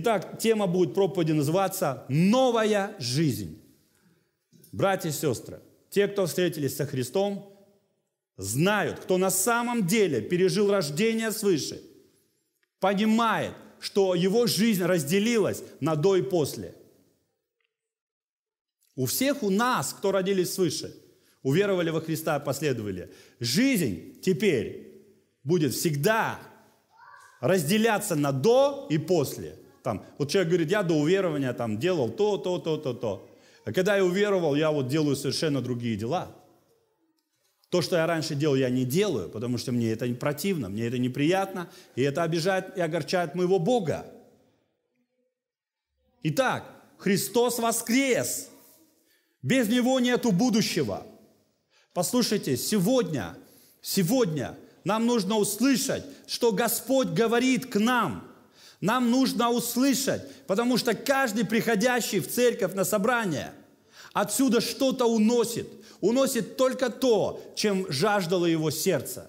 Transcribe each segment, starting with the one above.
Итак, тема будет проповеди называться «Новая жизнь». Братья и сестры, те, кто встретились со Христом, знают, кто на самом деле пережил рождение свыше, понимает, что его жизнь разделилась на до и после. У всех у нас, кто родились свыше, уверовали во Христа, и последовали, жизнь теперь будет всегда разделяться на до и после – там, вот человек говорит, я до уверования там делал то, то, то, то, то. А когда я уверовал, я вот делаю совершенно другие дела. То, что я раньше делал, я не делаю, потому что мне это противно, мне это неприятно, и это обижает и огорчает моего Бога. Итак, Христос воскрес. Без Него нету будущего. Послушайте, сегодня, сегодня нам нужно услышать, что Господь говорит к нам – нам нужно услышать, потому что каждый приходящий в церковь на собрание отсюда что-то уносит. Уносит только то, чем жаждало его сердце.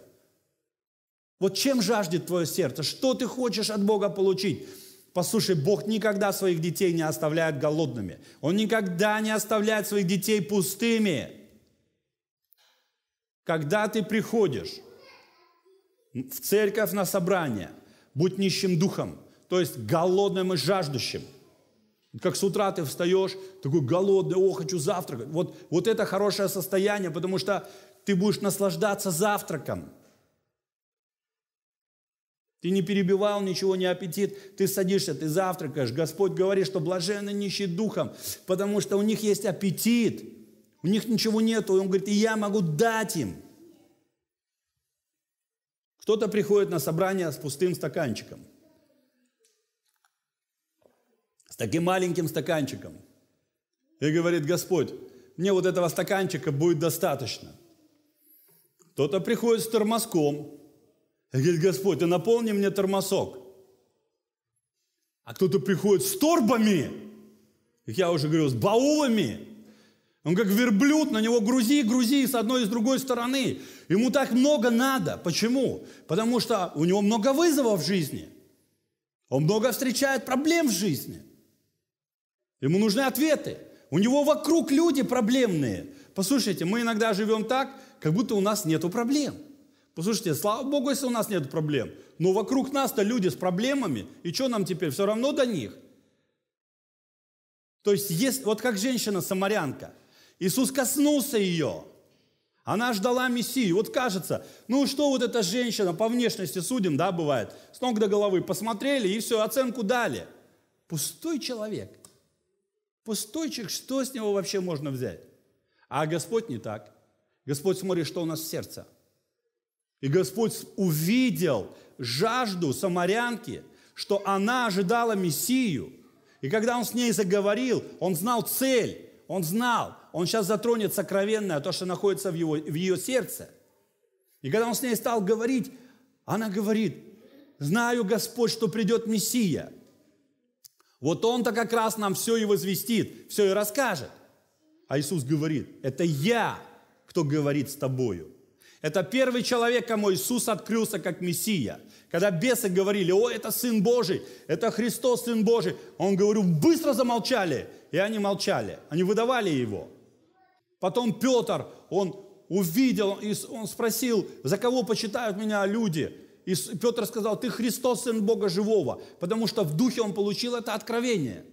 Вот чем жаждет твое сердце? Что ты хочешь от Бога получить? Послушай, Бог никогда своих детей не оставляет голодными. Он никогда не оставляет своих детей пустыми. Когда ты приходишь в церковь на собрание, будь нищим духом – то есть голодным и жаждущим. Как с утра ты встаешь, такой голодный, о, хочу завтракать. Вот, вот это хорошее состояние, потому что ты будешь наслаждаться завтраком. Ты не перебивал ничего, не аппетит. Ты садишься, ты завтракаешь. Господь говорит, что блаженны нищие духом, потому что у них есть аппетит. У них ничего нету. И он говорит, и я могу дать им. Кто-то приходит на собрание с пустым стаканчиком. таким маленьким стаканчиком. И говорит, Господь, мне вот этого стаканчика будет достаточно. Кто-то приходит с тормозком и говорит, Господь, ты наполни мне тормозок. А кто-то приходит с торбами, как я уже говорил, с баулами. Он как верблюд, на него грузи, грузи с одной и с другой стороны. Ему так много надо. Почему? Потому что у него много вызовов в жизни. Он много встречает проблем в жизни. Ему нужны ответы. У него вокруг люди проблемные. Послушайте, мы иногда живем так, как будто у нас нет проблем. Послушайте, слава Богу, если у нас нет проблем. Но вокруг нас-то люди с проблемами. И что нам теперь? Все равно до них. То есть, есть вот как женщина-самарянка. Иисус коснулся ее. Она ждала Мессию. Вот кажется, ну что вот эта женщина, по внешности судим, да, бывает, с ног до головы посмотрели и все, оценку дали. Пустой человек пустойчик, что с него вообще можно взять? А Господь не так. Господь смотрит, что у нас в сердце. И Господь увидел жажду самарянки, что она ожидала Мессию. И когда Он с ней заговорил, Он знал цель, Он знал, Он сейчас затронет сокровенное, то, что находится в, его, в ее сердце. И когда Он с ней стал говорить, она говорит, «Знаю, Господь, что придет Мессия». Вот Он-то как раз нам все и возвестит, все и расскажет. А Иисус говорит, это я, кто говорит с тобою. Это первый человек, кому Иисус открылся как Мессия. Когда бесы говорили, о, это Сын Божий, это Христос, Сын Божий, он говорил, быстро замолчали, и они молчали, они выдавали его. Потом Петр, он увидел, он спросил, за кого почитают меня люди? И Петр сказал, ты Христос, Сын Бога Живого, потому что в духе он получил это откровение.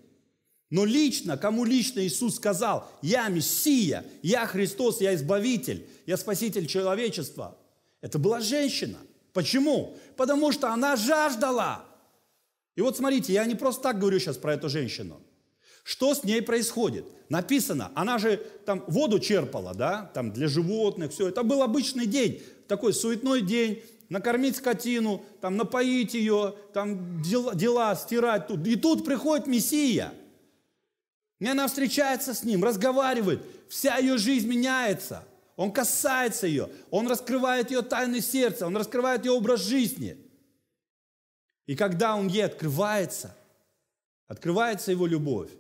Но лично, кому лично Иисус сказал, я Мессия, я Христос, я Избавитель, я Спаситель человечества, это была женщина. Почему? Потому что она жаждала. И вот смотрите, я не просто так говорю сейчас про эту женщину. Что с ней происходит? Написано, она же там воду черпала, да, там для животных, все. Это был обычный день, такой суетной день, накормить скотину, там, напоить ее, там, дела, дела стирать. Тут. И тут приходит Мессия. И она встречается с ним, разговаривает. Вся ее жизнь меняется. Он касается ее. Он раскрывает ее тайны сердца. Он раскрывает ее образ жизни. И когда он ей открывается, открывается его любовь.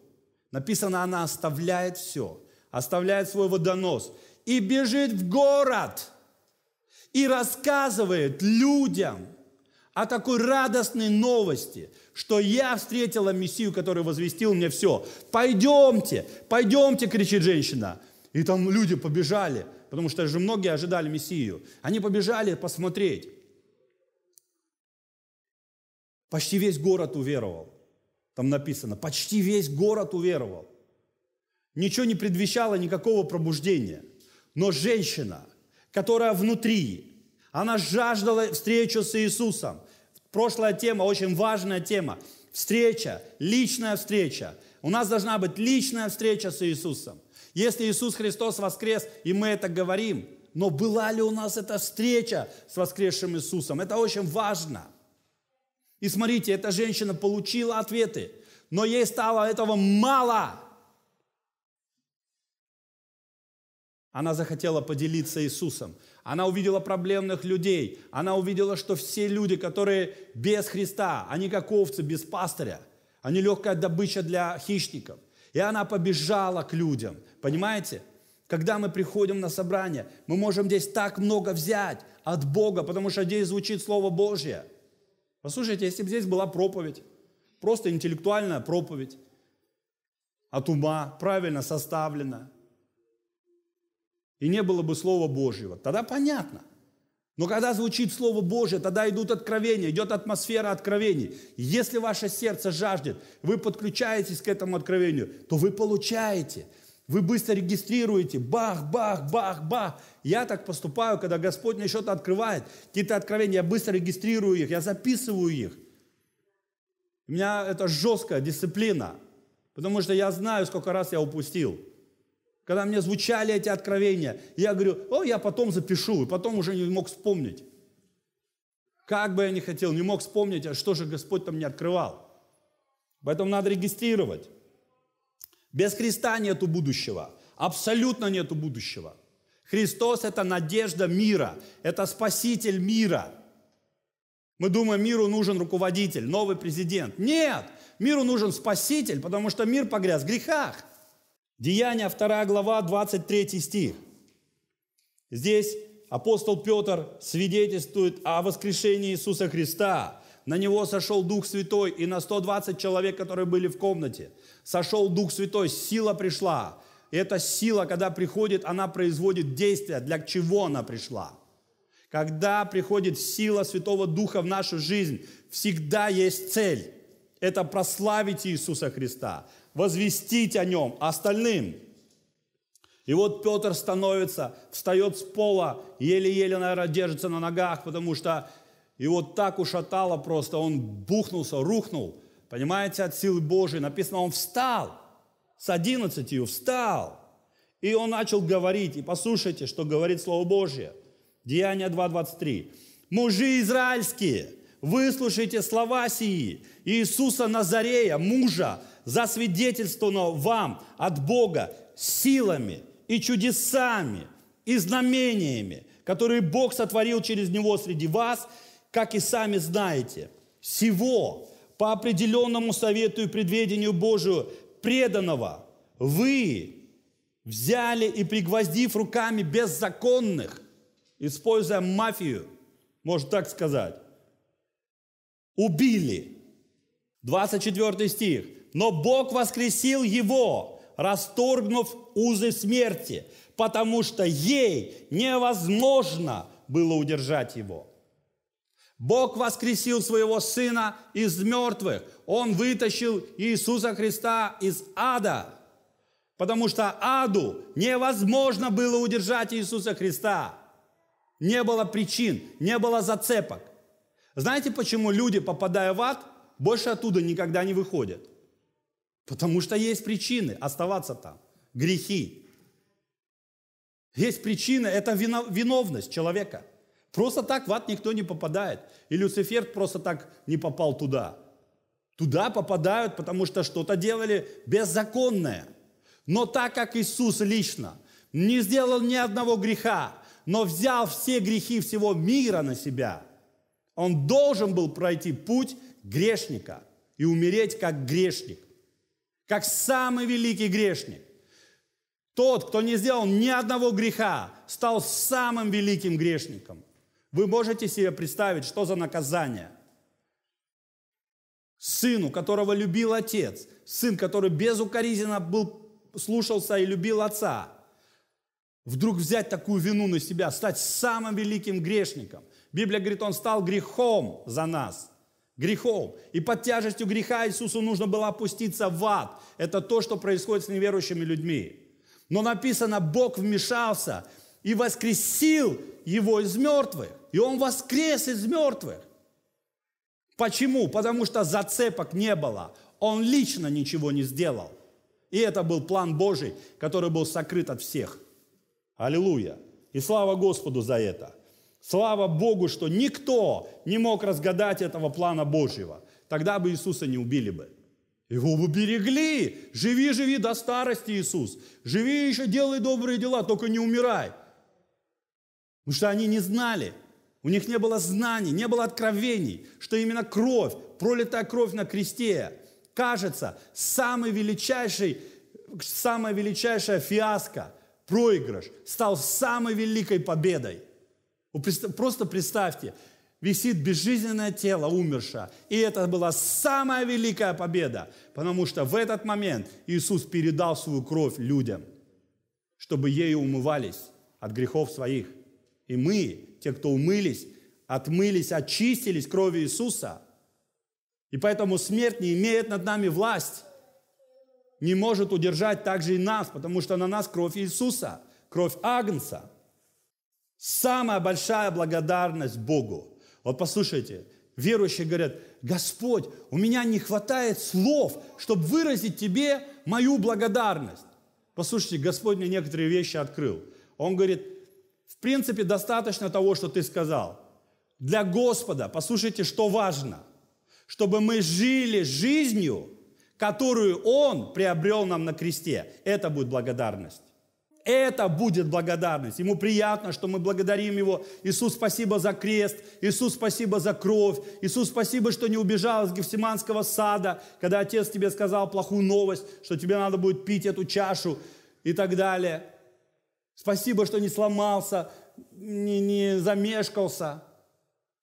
Написано, она оставляет все. Оставляет свой водонос. И бежит в город – и рассказывает людям о такой радостной новости, что я встретила Мессию, который возвестил мне все. Пойдемте, пойдемте, кричит женщина. И там люди побежали, потому что же многие ожидали Мессию. Они побежали посмотреть. Почти весь город уверовал. Там написано, почти весь город уверовал. Ничего не предвещало никакого пробуждения. Но женщина – которая внутри. Она жаждала встречу с Иисусом. Прошлая тема, очень важная тема. Встреча, личная встреча. У нас должна быть личная встреча с Иисусом. Если Иисус Христос воскрес, и мы это говорим, но была ли у нас эта встреча с воскресшим Иисусом? Это очень важно. И смотрите, эта женщина получила ответы, но ей стало этого мало. Она захотела поделиться Иисусом. Она увидела проблемных людей. Она увидела, что все люди, которые без Христа, они как овцы без пастыря. Они легкая добыча для хищников. И она побежала к людям. Понимаете? Когда мы приходим на собрание, мы можем здесь так много взять от Бога, потому что здесь звучит Слово Божье. Послушайте, если бы здесь была проповедь, просто интеллектуальная проповедь, от ума, правильно составлена, и не было бы Слова Божьего. Тогда понятно. Но когда звучит Слово Божье, тогда идут откровения, идет атмосфера откровений. Если ваше сердце жаждет, вы подключаетесь к этому откровению, то вы получаете. Вы быстро регистрируете, бах, бах, бах, бах. Я так поступаю, когда Господь мне что-то открывает, какие-то откровения, я быстро регистрирую их, я записываю их. У меня это жесткая дисциплина, потому что я знаю, сколько раз я упустил – когда мне звучали эти откровения, я говорю, о, я потом запишу, и потом уже не мог вспомнить. Как бы я ни хотел, не мог вспомнить, а что же Господь там не открывал. Поэтому надо регистрировать. Без Христа нету будущего. Абсолютно нету будущего. Христос – это надежда мира, это спаситель мира. Мы думаем, миру нужен руководитель, новый президент. Нет, миру нужен спаситель, потому что мир погряз в грехах – Деяния 2 глава, 23 стих. Здесь апостол Петр свидетельствует о воскрешении Иисуса Христа. На него сошел Дух Святой, и на 120 человек, которые были в комнате, сошел Дух Святой, сила пришла. И эта сила, когда приходит, она производит действия. Для чего она пришла? Когда приходит сила Святого Духа в нашу жизнь, всегда есть цель. Это прославить Иисуса Христа, возвестить о нем остальным. И вот Петр становится, встает с пола, еле-еле, наверное, держится на ногах, потому что его так ушатало просто, он бухнулся, рухнул, понимаете, от силы Божьей. Написано, он встал, с одиннадцатью встал, и он начал говорить, и послушайте, что говорит Слово Божье. Деяние 2.23. «Мужи израильские, выслушайте слова сии Иисуса Назарея, мужа, засвидетельствовано вам от Бога силами и чудесами и знамениями, которые Бог сотворил через него среди вас, как и сами знаете. Всего по определенному совету и предведению Божию преданного вы взяли и пригвоздив руками беззаконных, используя мафию, можно так сказать, убили. 24 стих но Бог воскресил его, расторгнув узы смерти, потому что ей невозможно было удержать его. Бог воскресил своего Сына из мертвых. Он вытащил Иисуса Христа из ада, потому что аду невозможно было удержать Иисуса Христа. Не было причин, не было зацепок. Знаете, почему люди, попадая в ад, больше оттуда никогда не выходят? Потому что есть причины оставаться там. Грехи. Есть причина, это виновность человека. Просто так в ад никто не попадает. И Люцифер просто так не попал туда. Туда попадают, потому что что-то делали беззаконное. Но так как Иисус лично не сделал ни одного греха, но взял все грехи всего мира на себя, он должен был пройти путь грешника и умереть как грешник как самый великий грешник. Тот, кто не сделал ни одного греха, стал самым великим грешником. Вы можете себе представить, что за наказание? Сыну, которого любил отец, сын, который безукоризненно был, слушался и любил отца, вдруг взять такую вину на себя, стать самым великим грешником. Библия говорит, он стал грехом за нас – грехом. И под тяжестью греха Иисусу нужно было опуститься в ад. Это то, что происходит с неверующими людьми. Но написано, Бог вмешался и воскресил его из мертвых. И он воскрес из мертвых. Почему? Потому что зацепок не было. Он лично ничего не сделал. И это был план Божий, который был сокрыт от всех. Аллилуйя. И слава Господу за это. Слава Богу, что никто не мог разгадать этого плана Божьего. Тогда бы Иисуса не убили бы. Его бы берегли. Живи, живи до старости, Иисус. Живи еще, делай добрые дела, только не умирай. Потому что они не знали. У них не было знаний, не было откровений, что именно кровь, пролитая кровь на кресте, кажется самый величайший, самая величайшая фиаско, проигрыш, стал самой великой победой – Просто представьте, висит безжизненное тело умершего. И это была самая великая победа, потому что в этот момент Иисус передал свою кровь людям, чтобы ею умывались от грехов своих. И мы, те, кто умылись, отмылись, очистились кровью Иисуса. И поэтому смерть не имеет над нами власть, не может удержать также и нас, потому что на нас кровь Иисуса, кровь Агнца – Самая большая благодарность Богу. Вот послушайте, верующие говорят, Господь, у меня не хватает слов, чтобы выразить Тебе мою благодарность. Послушайте, Господь мне некоторые вещи открыл. Он говорит, в принципе, достаточно того, что ты сказал. Для Господа, послушайте, что важно, чтобы мы жили жизнью, которую Он приобрел нам на кресте. Это будет благодарность. Это будет благодарность. Ему приятно, что мы благодарим Его. Иисус, спасибо за крест. Иисус, спасибо за кровь. Иисус, спасибо, что не убежал из Гефсиманского сада, когда отец тебе сказал плохую новость, что тебе надо будет пить эту чашу и так далее. Спасибо, что не сломался, не, не замешкался.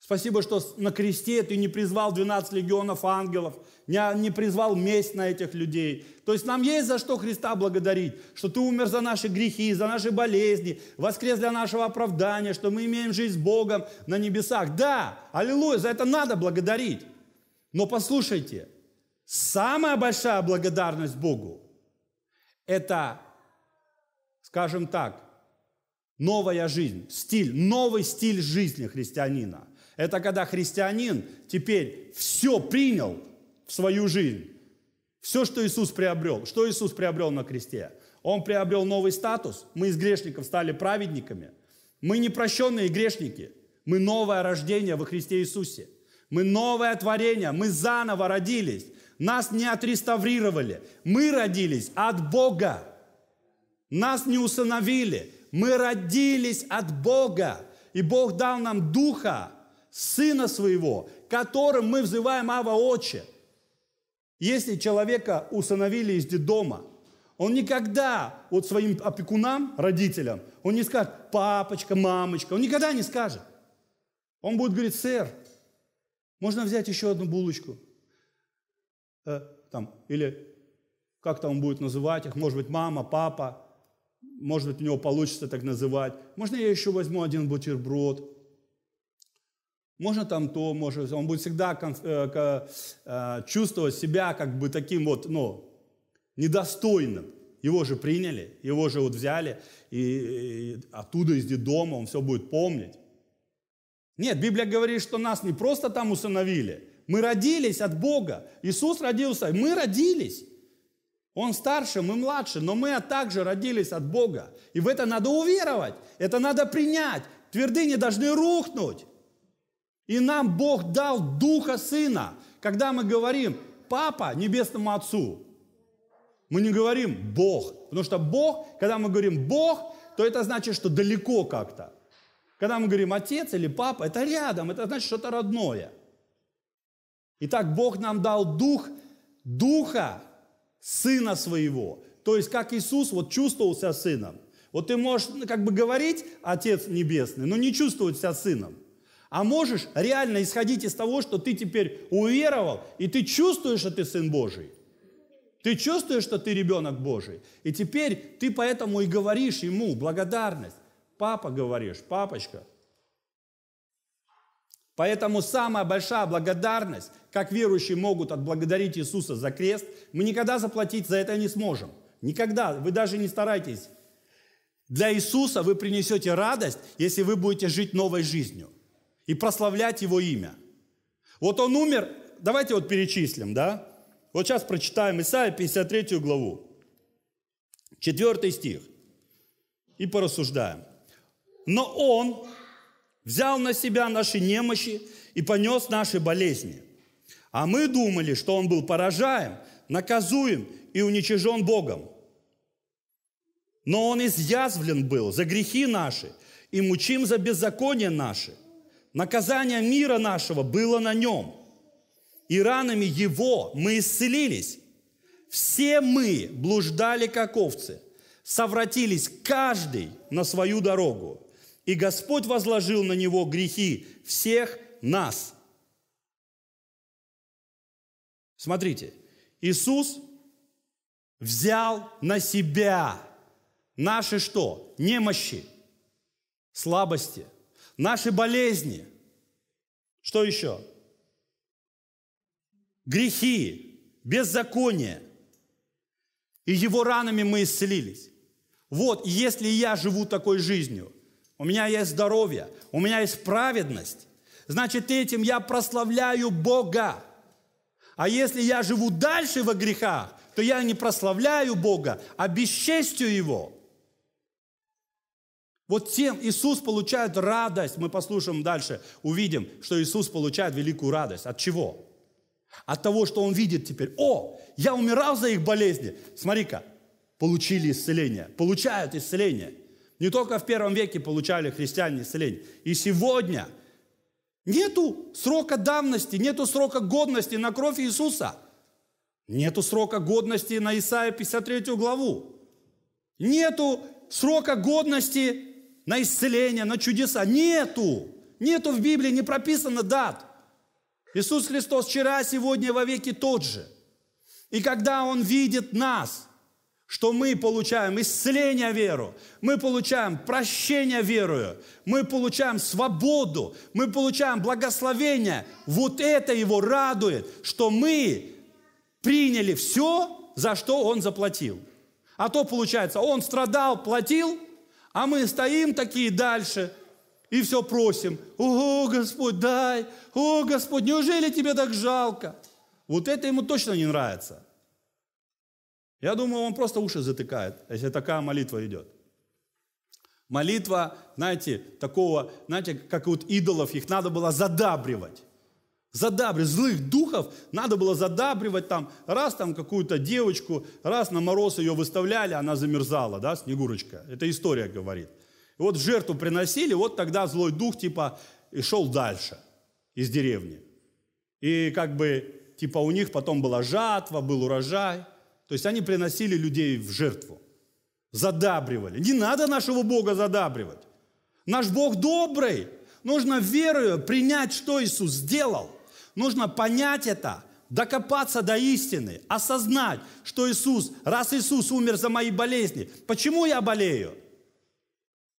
Спасибо, что на кресте ты не призвал 12 легионов ангелов, не призвал месть на этих людей. То есть нам есть за что Христа благодарить, что ты умер за наши грехи, за наши болезни, воскрес для нашего оправдания, что мы имеем жизнь с Богом на небесах. Да, аллилуйя, за это надо благодарить. Но послушайте, самая большая благодарность Богу – это, скажем так, новая жизнь, стиль, новый стиль жизни христианина – это когда христианин теперь все принял в свою жизнь. Все, что Иисус приобрел. Что Иисус приобрел на кресте? Он приобрел новый статус. Мы из грешников стали праведниками. Мы не прощенные грешники. Мы новое рождение во Христе Иисусе. Мы новое творение. Мы заново родились. Нас не отреставрировали. Мы родились от Бога. Нас не усыновили. Мы родились от Бога. И Бог дал нам Духа, Сына Своего, которым мы взываем Ава Отче. Если человека усыновили из детдома, он никогда вот своим опекунам, родителям, он не скажет «папочка, мамочка», он никогда не скажет. Он будет говорить «сэр, можно взять еще одну булочку?» э, там, Или как там он будет называть их, может быть, мама, папа, может быть, у него получится так называть. Можно я еще возьму один бутерброд? Можно там то, может, он будет всегда э, э, чувствовать себя как бы таким вот, ну, недостойным. Его же приняли, его же вот взяли, и, и оттуда из детдома он все будет помнить. Нет, Библия говорит, что нас не просто там усыновили, мы родились от Бога. Иисус родился, мы родились. Он старше, мы младше, но мы также родились от Бога. И в это надо уверовать, это надо принять. Твердыни должны рухнуть. И нам Бог дал Духа Сына, когда мы говорим «Папа Небесному Отцу». Мы не говорим «Бог», потому что Бог, когда мы говорим «Бог», то это значит, что далеко как-то. Когда мы говорим «Отец» или «Папа», это рядом, это значит что-то родное. Итак, Бог нам дал Дух, Духа Сына Своего. То есть, как Иисус вот чувствовал себя Сыном. Вот ты можешь ну, как бы говорить «Отец Небесный», но не чувствовать себя Сыном. А можешь реально исходить из того, что ты теперь уверовал, и ты чувствуешь, что ты Сын Божий. Ты чувствуешь, что ты ребенок Божий. И теперь ты поэтому и говоришь ему благодарность. Папа говоришь, папочка. Поэтому самая большая благодарность, как верующие могут отблагодарить Иисуса за крест, мы никогда заплатить за это не сможем. Никогда, вы даже не старайтесь. Для Иисуса вы принесете радость, если вы будете жить новой жизнью и прославлять Его имя. Вот Он умер, давайте вот перечислим, да? Вот сейчас прочитаем Исаия 53 главу, 4 стих, и порассуждаем. «Но Он взял на себя наши немощи и понес наши болезни. А мы думали, что Он был поражаем, наказуем и уничижен Богом. Но Он изъязвлен был за грехи наши и мучим за беззаконие наши – Наказание мира нашего было на нем. И ранами его мы исцелились. Все мы блуждали, как овцы, совратились каждый на свою дорогу. И Господь возложил на него грехи всех нас. Смотрите, Иисус взял на себя наши что? Немощи, слабости, наши болезни. Что еще? Грехи, беззаконие. И его ранами мы исцелились. Вот, если я живу такой жизнью, у меня есть здоровье, у меня есть праведность, значит, этим я прославляю Бога. А если я живу дальше во грехах, то я не прославляю Бога, а бесчестью Его. Вот тем Иисус получает радость. Мы послушаем дальше, увидим, что Иисус получает великую радость. От чего? От того, что Он видит теперь. О, я умирал за их болезни. Смотри-ка, получили исцеление, получают исцеление. Не только в первом веке получали христиане исцеление. И сегодня нету срока давности, нету срока годности на кровь Иисуса. Нету срока годности на Исаия 53 главу. Нету срока годности на исцеление, на чудеса. Нету. Нету в Библии, не прописано дат. Иисус Христос вчера, сегодня, во веки тот же. И когда Он видит нас, что мы получаем исцеление веру, мы получаем прощение верою, мы получаем свободу, мы получаем благословение. Вот это Его радует, что мы приняли все, за что Он заплатил. А то получается, Он страдал, платил – а мы стоим такие дальше и все просим. О, Господь, дай! О, Господь, неужели тебе так жалко? Вот это ему точно не нравится. Я думаю, он просто уши затыкает, если такая молитва идет. Молитва, знаете, такого, знаете, как вот идолов, их надо было задабривать задабривать. Злых духов надо было задабривать там. Раз там какую-то девочку, раз на мороз ее выставляли, она замерзала, да, Снегурочка. Это история говорит. И вот жертву приносили, вот тогда злой дух типа и шел дальше из деревни. И как бы типа у них потом была жатва, был урожай. То есть они приносили людей в жертву. Задабривали. Не надо нашего Бога задабривать. Наш Бог добрый. Нужно верою принять, что Иисус сделал. Нужно понять это, докопаться до истины, осознать, что Иисус, раз Иисус умер за мои болезни, почему я болею?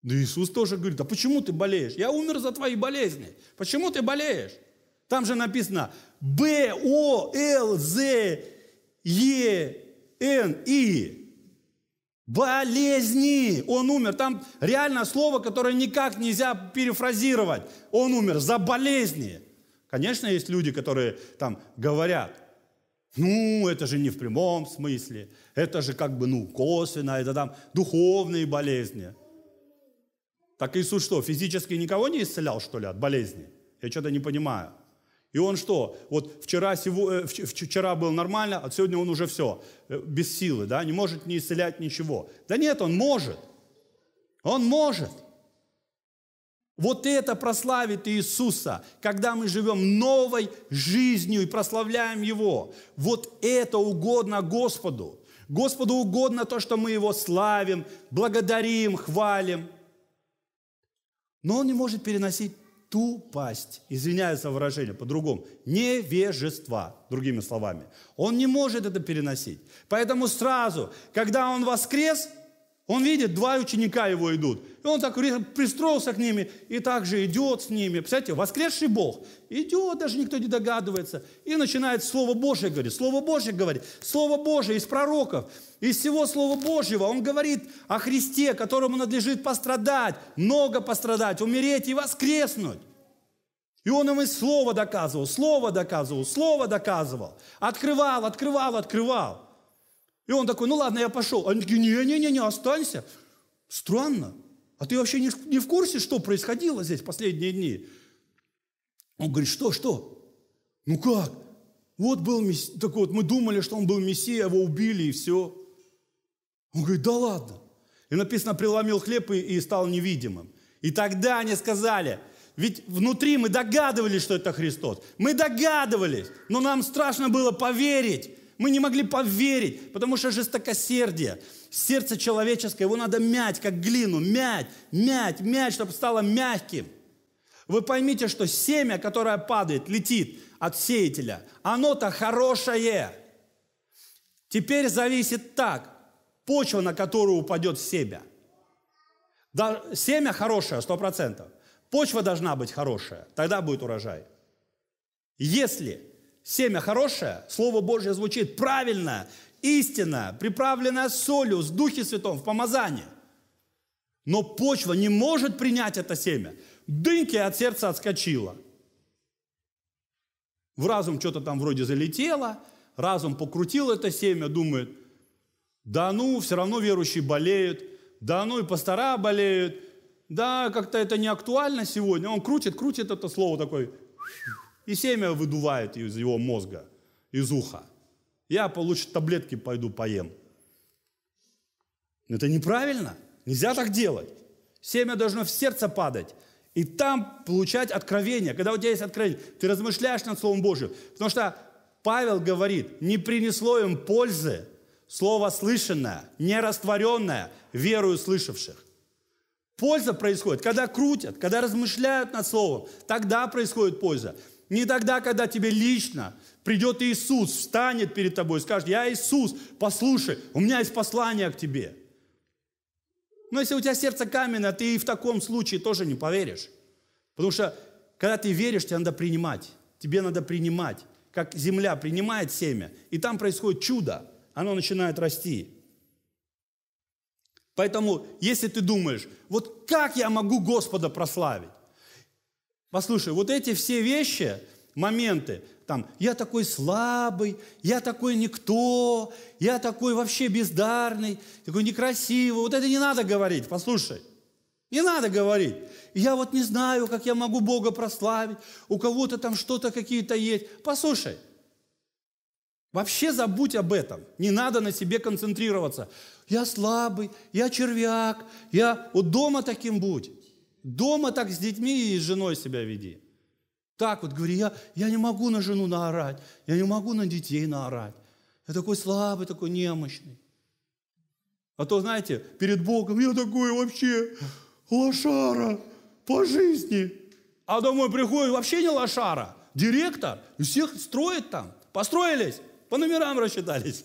Да Иисус тоже говорит, а почему ты болеешь? Я умер за твои болезни. Почему ты болеешь? Там же написано Б, О, Л, З, Е, Н, И. Болезни! Он умер. Там реально слово, которое никак нельзя перефразировать. Он умер за болезни. Конечно, есть люди, которые там говорят, ну, это же не в прямом смысле, это же как бы, ну, косвенно, это там духовные болезни. Так Иисус что, физически никого не исцелял, что ли, от болезни? Я что-то не понимаю. И он что? Вот вчера, э, вчера был нормально, а сегодня он уже все, э, без силы, да, не может не исцелять ничего. Да нет, он может. Он может. Вот это прославит Иисуса, когда мы живем новой жизнью и прославляем Его. Вот это угодно Господу. Господу угодно то, что мы Его славим, благодарим, хвалим. Но Он не может переносить ту пасть, извиняюсь за выражение, по-другому, невежества, другими словами. Он не может это переносить. Поэтому сразу, когда Он воскрес – он видит, два ученика его идут. И он так пристроился к ними и также идет с ними. Представляете, воскресший Бог идет, даже никто не догадывается. И начинает Слово Божье говорить. Слово Божье говорит. Слово Божье из пророков, из всего Слова Божьего. Он говорит о Христе, которому надлежит пострадать, много пострадать, умереть и воскреснуть. И он им и слово доказывал, слово доказывал, слово доказывал. Открывал, открывал, открывал. И он такой, ну ладно, я пошел. Они такие, не-не-не, не, останься. Странно. А ты вообще не, не в курсе, что происходило здесь в последние дни? Он говорит, что, что? Ну как? Вот был мессия, так вот, мы думали, что он был мессия, его убили и все. Он говорит, да ладно. И написано, преломил хлеб и, и стал невидимым. И тогда они сказали, ведь внутри мы догадывались, что это Христос. Мы догадывались, но нам страшно было поверить. Мы не могли поверить, потому что жестокосердие, сердце человеческое, его надо мять, как глину, мять, мять, мять, чтобы стало мягким. Вы поймите, что семя, которое падает, летит от сеятеля, оно-то хорошее. Теперь зависит так, почва, на которую упадет семя. Семя хорошее, сто процентов, Почва должна быть хорошая, тогда будет урожай. Если семя хорошее, Слово Божье звучит правильно, истинно, приправленное солью, с Духе Святом, в помазании. Но почва не может принять это семя. Дыньки от сердца отскочила. В разум что-то там вроде залетело, разум покрутил это семя, думает, да ну, все равно верующие болеют, да ну и пастора болеют, да, как-то это не актуально сегодня. Он крутит, крутит это слово такое, и семя выдувает из его мозга, из уха. Я получу таблетки, пойду поем. Это неправильно. Нельзя так делать. Семя должно в сердце падать. И там получать откровение. Когда у тебя есть откровение, ты размышляешь над Словом Божьим. Потому что Павел говорит, не принесло им пользы слово слышанное, не растворенное верою слышавших. Польза происходит, когда крутят, когда размышляют над словом, тогда происходит польза. Не тогда, когда тебе лично придет Иисус, встанет перед тобой и скажет, я Иисус, послушай, у меня есть послание к тебе. Но если у тебя сердце каменное, ты и в таком случае тоже не поверишь. Потому что, когда ты веришь, тебе надо принимать. Тебе надо принимать. Как земля принимает семя, и там происходит чудо. Оно начинает расти. Поэтому, если ты думаешь, вот как я могу Господа прославить? Послушай, вот эти все вещи, моменты, там, я такой слабый, я такой никто, я такой вообще бездарный, такой некрасивый. Вот это не надо говорить, послушай. Не надо говорить. Я вот не знаю, как я могу Бога прославить, у кого-то там что-то какие-то есть. Послушай, вообще забудь об этом. Не надо на себе концентрироваться. Я слабый, я червяк, я вот дома таким будь. Дома так с детьми и с женой себя веди. Так вот, говори, я, я не могу на жену наорать, я не могу на детей наорать. Я такой слабый, такой немощный. А то, знаете, перед Богом я такой вообще лошара по жизни. А домой приходит вообще не лошара, директор, и всех строит там. Построились, по номерам рассчитались.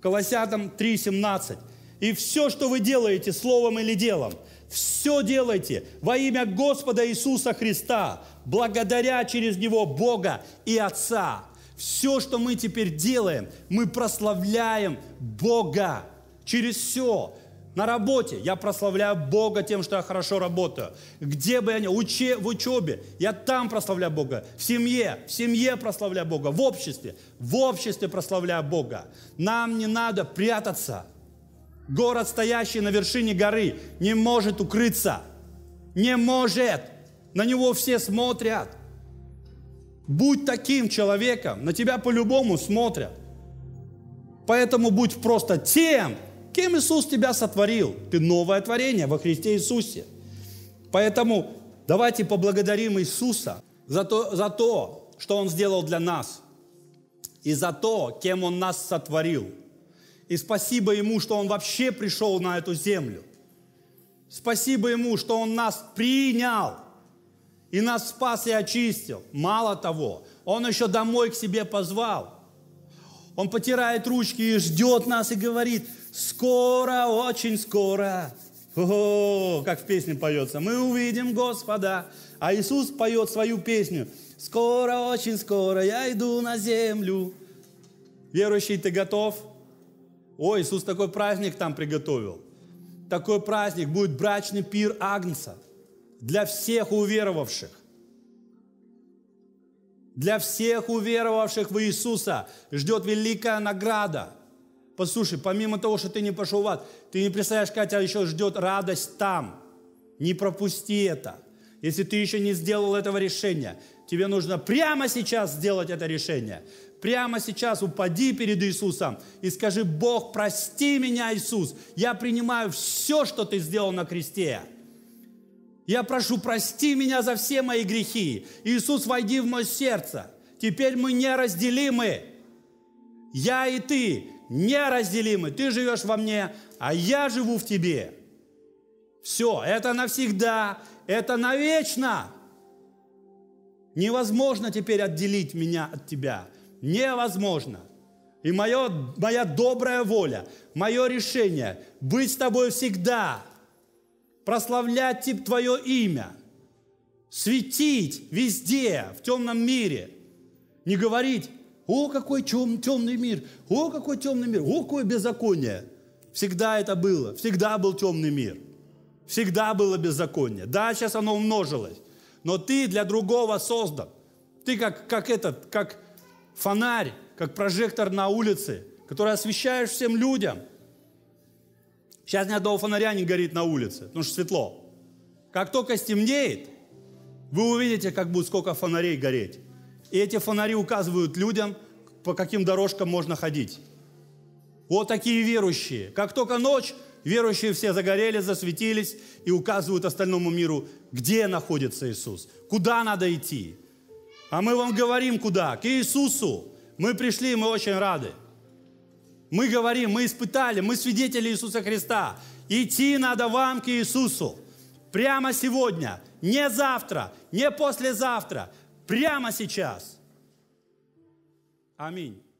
Колоссятам 3,17. «И все, что вы делаете, словом или делом, все делайте во имя Господа Иисуса Христа, благодаря через Него Бога и Отца. Все, что мы теперь делаем, мы прославляем Бога через все. На работе я прославляю Бога тем, что я хорошо работаю. Где бы я ни... Уче, в учебе я там прославляю Бога. В семье, в семье прославляю Бога. В обществе, в обществе прославляю Бога. Нам не надо прятаться. Город, стоящий на вершине горы, не может укрыться. Не может. На него все смотрят. Будь таким человеком, на тебя по-любому смотрят. Поэтому будь просто тем, кем Иисус тебя сотворил. Ты новое творение во Христе Иисусе. Поэтому давайте поблагодарим Иисуса за то, за то что Он сделал для нас и за то, кем Он нас сотворил – и спасибо Ему, что Он вообще пришел на эту землю. Спасибо Ему, что Он нас принял и нас спас и очистил. Мало того, Он еще домой к себе позвал. Он потирает ручки и ждет нас и говорит, скоро, очень скоро, о, как в песне поется, мы увидим Господа. А Иисус поет свою песню, скоро, очень скоро я иду на землю. Верующий, ты готов? О, Иисус такой праздник там приготовил. Такой праздник будет брачный пир Агнца для всех уверовавших. Для всех уверовавших в Иисуса ждет великая награда. Послушай, помимо того, что ты не пошел в ад, ты не представляешь, какая тебя еще ждет радость там. Не пропусти это. Если ты еще не сделал этого решения, тебе нужно прямо сейчас сделать это решение прямо сейчас упади перед Иисусом и скажи, Бог, прости меня, Иисус, я принимаю все, что ты сделал на кресте. Я прошу, прости меня за все мои грехи. Иисус, войди в мое сердце. Теперь мы неразделимы. Я и ты неразделимы. Ты живешь во мне, а я живу в тебе. Все, это навсегда, это навечно. Невозможно теперь отделить меня от тебя невозможно. И мое, моя добрая воля, мое решение быть с тобой всегда, прославлять Твое имя, светить везде, в темном мире, не говорить, о, какой тем, темный мир, о, какой темный мир, о, какое беззаконие. Всегда это было, всегда был темный мир, всегда было беззаконие. Да, сейчас оно умножилось, но ты для другого создан. Ты как, как этот, как фонарь, как прожектор на улице, который освещаешь всем людям. Сейчас ни одного фонаря не горит на улице, потому что светло. Как только стемнеет, вы увидите, как будет сколько фонарей гореть. И эти фонари указывают людям, по каким дорожкам можно ходить. Вот такие верующие. Как только ночь, верующие все загорели, засветились и указывают остальному миру, где находится Иисус, куда надо идти, а мы вам говорим куда? К Иисусу. Мы пришли, мы очень рады. Мы говорим, мы испытали, мы свидетели Иисуса Христа. Идти надо вам к Иисусу. Прямо сегодня, не завтра, не послезавтра, прямо сейчас. Аминь.